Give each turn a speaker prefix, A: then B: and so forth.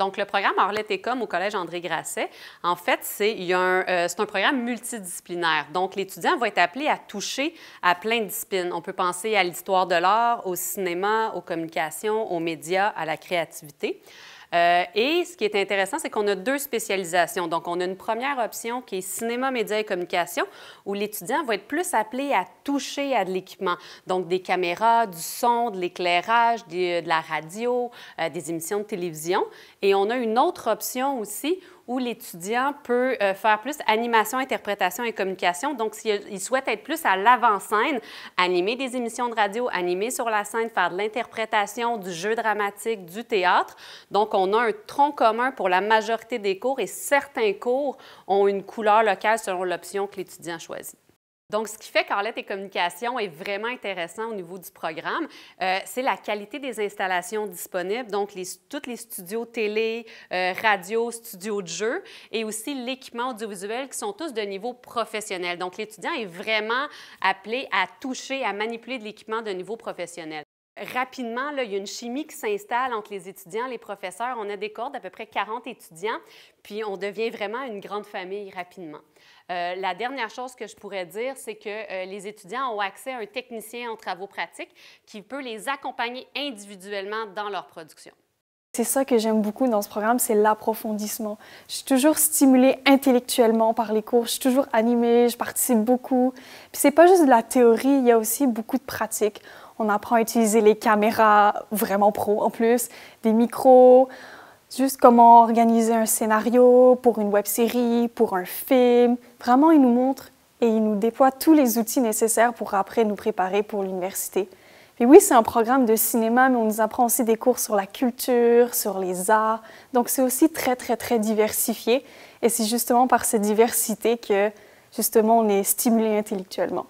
A: Donc, le programme Arlette et au Collège André Grasset, en fait, c'est un, euh, un, programme multidisciplinaire. Donc, l'étudiant va être appelé à toucher à plein de disciplines. On peut penser à l'histoire de l'art, au cinéma, aux communications, aux médias, à la créativité. Euh, et ce qui est intéressant, c'est qu'on a deux spécialisations. Donc, on a une première option qui est cinéma, médias et communication, où l'étudiant va être plus appelé à toucher à de l'équipement. Donc, des caméras, du son, de l'éclairage, euh, de la radio, euh, des émissions de télévision. Et on a une autre option aussi où l'étudiant peut euh, faire plus animation, interprétation et communication. Donc, s'il souhaite être plus à l'avant-scène, animer des émissions de radio, animer sur la scène, faire de l'interprétation, du jeu dramatique, du théâtre. Donc, on a un tronc commun pour la majorité des cours et certains cours ont une couleur locale selon l'option que l'étudiant choisit. Donc, ce qui fait qu'Arlette et Communication est vraiment intéressant au niveau du programme, euh, c'est la qualité des installations disponibles, donc tous les studios télé, euh, radio, studios de jeu, et aussi l'équipement audiovisuel qui sont tous de niveau professionnel. Donc, l'étudiant est vraiment appelé à toucher, à manipuler de l'équipement de niveau professionnel rapidement, là, il y a une chimie qui s'installe entre les étudiants, les professeurs. On a des cordes d'à peu près 40 étudiants, puis on devient vraiment une grande famille rapidement. Euh, la dernière chose que je pourrais dire, c'est que euh, les étudiants ont accès à un technicien en travaux pratiques qui peut les accompagner individuellement dans leur production.
B: C'est ça que j'aime beaucoup dans ce programme, c'est l'approfondissement. Je suis toujours stimulée intellectuellement par les cours, je suis toujours animée, je participe beaucoup. Puis c'est pas juste de la théorie, il y a aussi beaucoup de pratiques. On apprend à utiliser les caméras vraiment pro en plus, des micros, juste comment organiser un scénario pour une web série, pour un film. Vraiment, il nous montre et il nous déploie tous les outils nécessaires pour après nous préparer pour l'université. Et oui, c'est un programme de cinéma, mais on nous apprend aussi des cours sur la culture, sur les arts. Donc c'est aussi très, très, très diversifié. Et c'est justement par cette diversité que justement on est stimulé intellectuellement.